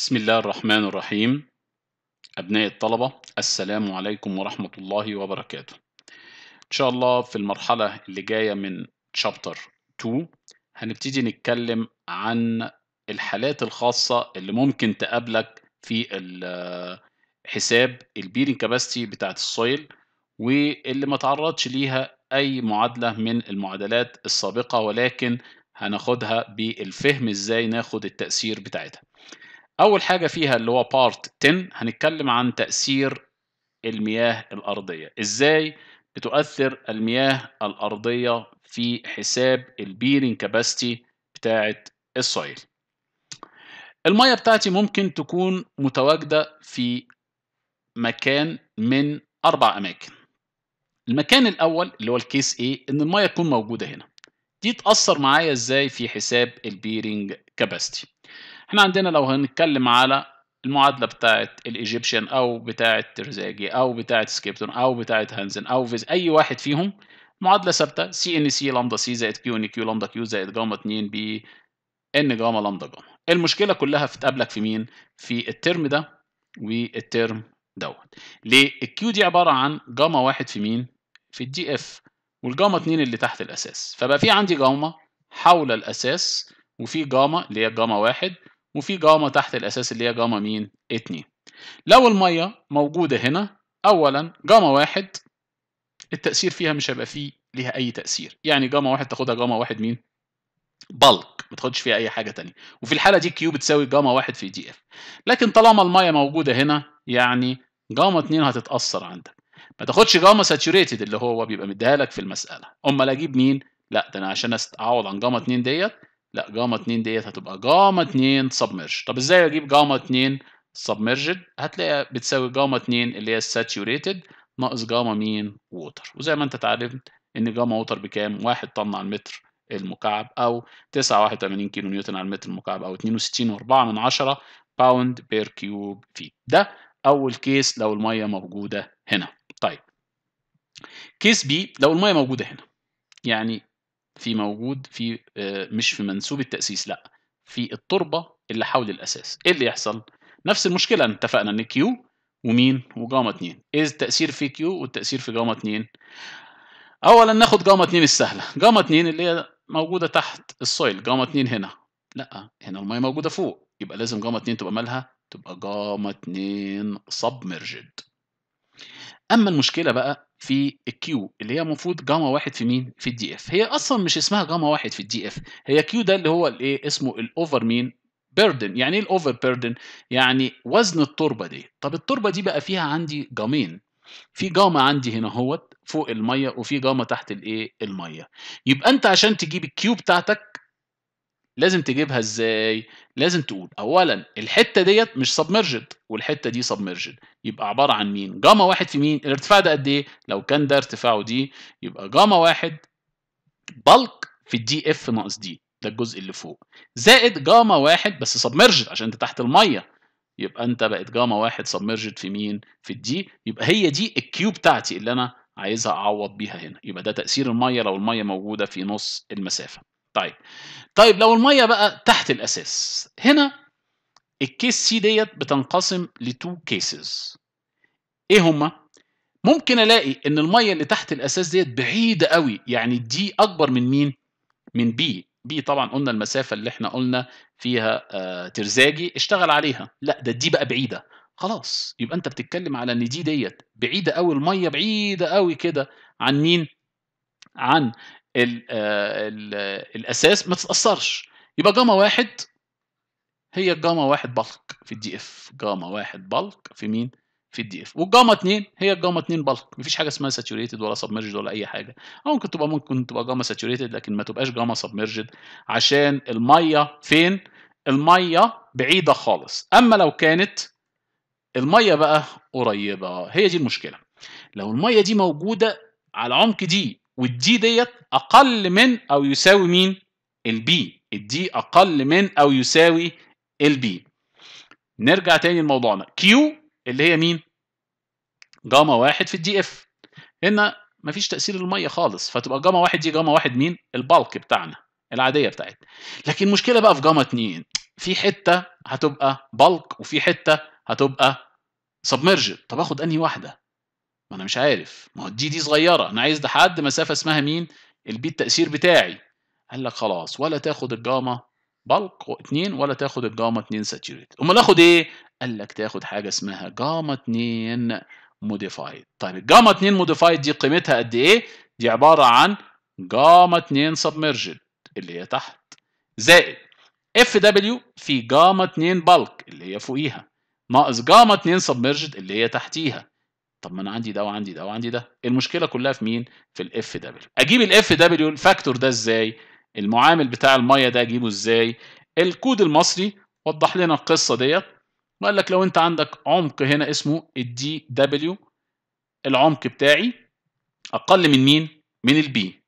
بسم الله الرحمن الرحيم أبناء الطلبة السلام عليكم ورحمة الله وبركاته إن شاء الله في المرحلة اللي جاية من Chapter 2 هنبتدي نتكلم عن الحالات الخاصة اللي ممكن تقابلك في حساب البيرين كاباستي بتاعت السويل واللي ما تعرضش ليها أي معادلة من المعادلات السابقة ولكن هناخدها بالفهم ازاي ناخد التأثير بتاعتها اول حاجه فيها اللي هو بارت 10 هنتكلم عن تاثير المياه الارضيه ازاي بتؤثر المياه الارضيه في حساب البيرنج كاباسيتي بتاعه السويل المياه بتاعتي ممكن تكون متواجده في مكان من اربع اماكن المكان الاول اللي هو الكيس ايه ان المياه تكون موجوده هنا دي تاثر معايا ازاي في حساب البيرنج كاباسيتي احنا عندنا لو هنتكلم على المعادله بتاعت الايجيبشن او بتاعت ترزاجي او بتاعت سكيبتون او بتاعت هانزن او فيز اي واحد فيهم معادله ثابته سي ان سي لامدا سي زائد كيو ان كيو لامدا كيو زائد جاما 2 بي ان جاما لامدا جاما المشكله كلها بتقابلك في مين في الترم ده والترم دوت ليه الكيو دي عباره عن جاما واحد في مين في الدي اف والجاما 2 اللي تحت الاساس فبقى في عندي جاما حول الاساس وفي جاما اللي هي جاما واحد وفي جاما تحت الأساس اللي هي جاما مين؟ 2 لو المية موجودة هنا أولا جاما واحد التأثير فيها مش هيبقى فيه ليها أي تأثير يعني جاما واحد تاخدها جاما واحد مين؟ بلك ما تاخدش فيها أي حاجة تانية وفي الحالة دي كيو بتساوي جاما واحد في دي اف لكن طالما المية موجودة هنا يعني جاما اتنين هتتأثر عندك ما تاخدش جاما ساتوريتد اللي هو بيبقى مديها لك في المسألة أمال أجيب مين؟ لا ده أنا عشان أعوض عن جاما اتنين ديت لا جاما 2 ديت هتبقى جاما 2 سبمرج طب ازاي اجيب جاما 2 سبمرجد هتلاقيها بتساوي جاما 2 اللي هي الساتيوريتد ناقص جاما مين ووتر وزي ما انت اتعلمت ان جاما ووتر بكام 1 طن على المتر المكعب او 89 كيلو نيوتن على المتر المكعب او 62.4 من عشرة باوند بير كيوب فيت ده اول كيس لو الميه موجوده هنا طيب كيس بي لو الميه موجوده هنا يعني في موجود في آه، مش في منسوب التاسيس لا في التربه اللي حول الاساس ايه اللي يحصل نفس المشكله اتفقنا ان كيو ومين وجاما 2 ايه التاثير في كيو والتاثير في جاما 2 اولا ناخد جاما 2 السهله جاما 2 اللي هي موجوده تحت السويل جاما 2 هنا لا هنا الميه موجوده فوق يبقى لازم جاما 2 تبقى مالها تبقى جاما 2 سبمرجد اما المشكله بقى في الكيو اللي هي المفروض جاما واحد في مين؟ في الدي اف هي اصلا مش اسمها جاما واحد في الدي اف هي كيو ده اللي هو الايه اسمه الاوفر مين؟ بيردن يعني ايه الاوفر بيردن؟ يعني وزن التربه دي طب التربه دي بقى فيها عندي جامين في جاما عندي هنا اهوت فوق الميه وفي جاما تحت الايه؟ الميه يبقى انت عشان تجيب الكيو بتاعتك لازم تجيبها ازاي لازم تقول اولا الحته ديت مش سبمرجد والحته دي سبمرجد يبقى عباره عن مين جاما واحد في مين الارتفاع ده قد ايه لو كان ده ارتفاعه دي يبقى جاما واحد بلك في الدي اف ناقص دي ده الجزء اللي فوق زائد جاما واحد بس سبمرجد عشان انت تحت الميه يبقى انت بقت جاما واحد سبمرجد في مين في الدي يبقى هي دي الكيو بتاعتي اللي انا عايزها اعوض بيها هنا يبقى ده تاثير الميه لو الميه موجوده في نص المسافه طيب طيب لو الميه بقى تحت الاساس هنا الكيس سي ديت بتنقسم لتو كيسز ايه هما ممكن الاقي ان الميه اللي تحت الاساس ديت بعيده قوي يعني دي اكبر من مين من بي بي طبعا قلنا المسافه اللي احنا قلنا فيها آه ترزاجي اشتغل عليها لا ده دي بقى بعيده خلاص يبقى انت بتتكلم على ان دي ديت بعيده قوي الميه بعيده قوي كده عن مين عن ال آه، الـ الاساس ما تتاثرش يبقى جاما واحد هي الجاما واحد بلك في الدي اف جاما واحد بلك في مين في الدي اف والجاما 2 هي الجاما 2 بلك مفيش حاجه اسمها ساتوريتد ولا سبمرجد ولا اي حاجه او ممكن تبقى ممكن تبقى جاما ساتوريتد لكن ما تبقاش جاما سبمرجد عشان الميه فين الميه بعيده خالص اما لو كانت الميه بقى قريبه هي دي المشكله لو الميه دي موجوده على عمق دي والدي ديت اقل من او يساوي مين البي الدي اقل من او يساوي البي نرجع تاني لموضوعنا كيو اللي هي مين جاما واحد في الدي اف هنا مفيش تاثير الميه خالص فتبقى جاما واحد دي جاما واحد مين البلك بتاعنا العاديه بتاعتنا لكن المشكله بقى في جاما اتنين في حته هتبقى بلك وفي حته هتبقى سبمرجد طب اخد انهي واحده ما انا مش عارف ما هو الدي دي صغيره انا عايز لحد مسافه اسمها مين البيت التاثير بتاعي قال لك خلاص ولا تاخد الجاما بلق 2 ولا تاخد الجاما 2 ساتوريت امال اخد ايه قال لك تاخد حاجه اسمها جاما 2 موديفايد طيب الجاما 2 موديفايد دي قيمتها قد ايه دي عباره عن جاما 2 سبمرجد اللي هي تحت زائد اف دبليو في جاما 2 بلك اللي هي فوقيها ناقص جاما 2 سبمرجد اللي هي تحتيها طب ما انا عندي ده وعندي ده وعندي ده المشكله كلها في مين في الاف دبليو اجيب الاف دبليو الفاكتور ده ازاي المعامل بتاع الميه ده اجيبه ازاي الكود المصري وضح لنا القصه ديت وقال لك لو انت عندك عمق هنا اسمه الدي دبليو العمق بتاعي اقل من مين من البي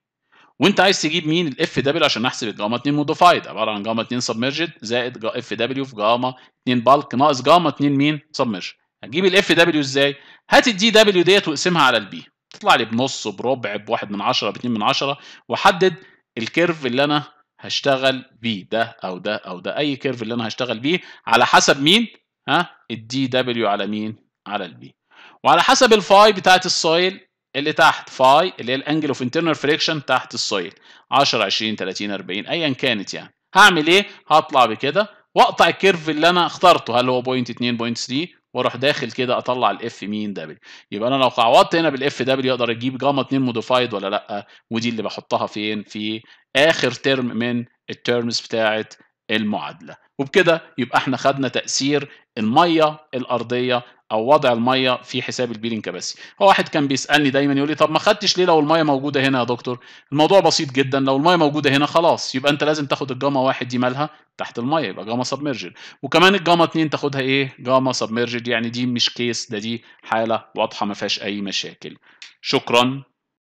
وانت عايز تجيب مين الاف دبليو عشان احسب الجاما 2 موديفايد عباره عن جاما 2 سبمرجد زائد اف دبليو في جاما 2 بالك ناقص جاما 2 مين سبمرجد هنجيب الاف دبليو ازاي؟ هات الدي دبليو ديت واقسمها على البي تطلع لي بنص بربع بواحد من عشرة باتنين من عشرة وحدد الكيرف اللي انا هشتغل بيه ده او ده او ده اي كيرف اللي انا هشتغل بيه على حسب مين؟ ها الدي دبليو على مين؟ على البي وعلى حسب الفاي بتاعت السايل اللي تحت فاي اللي هي الانجل اوف انترنال فريكشن تحت السايل 10 20 30 40 ايا كانت يعني هعمل ايه؟ هطلع بكده واقطع الكيرف اللي انا اخترته هل هو بوينت 2 بوينت 3 واروح داخل كده اطلع الاف مين دبليو يبقى انا لو قعدت هنا بالاف دبليو اقدر اجيب جاما 2 موديفايد ولا لا ودي اللي بحطها فين في اخر ترم من الترمز بتاعه المعادله وبكده يبقى احنا خدنا تاثير الميه الارضيه او وضع الميه في حساب البيلينج كباسي هو واحد كان بيسالني دايما يقول لي طب ما خدتش ليه لو الميه موجوده هنا يا دكتور الموضوع بسيط جدا لو الميه موجوده هنا خلاص يبقى انت لازم تاخد الجاما واحد دي مالها تحت الميه يبقى جاما سبمرجل وكمان الجاما 2 تاخدها ايه جاما سبمرجل يعني دي مش كيس ده دي حاله واضحه ما فيهاش اي مشاكل شكرا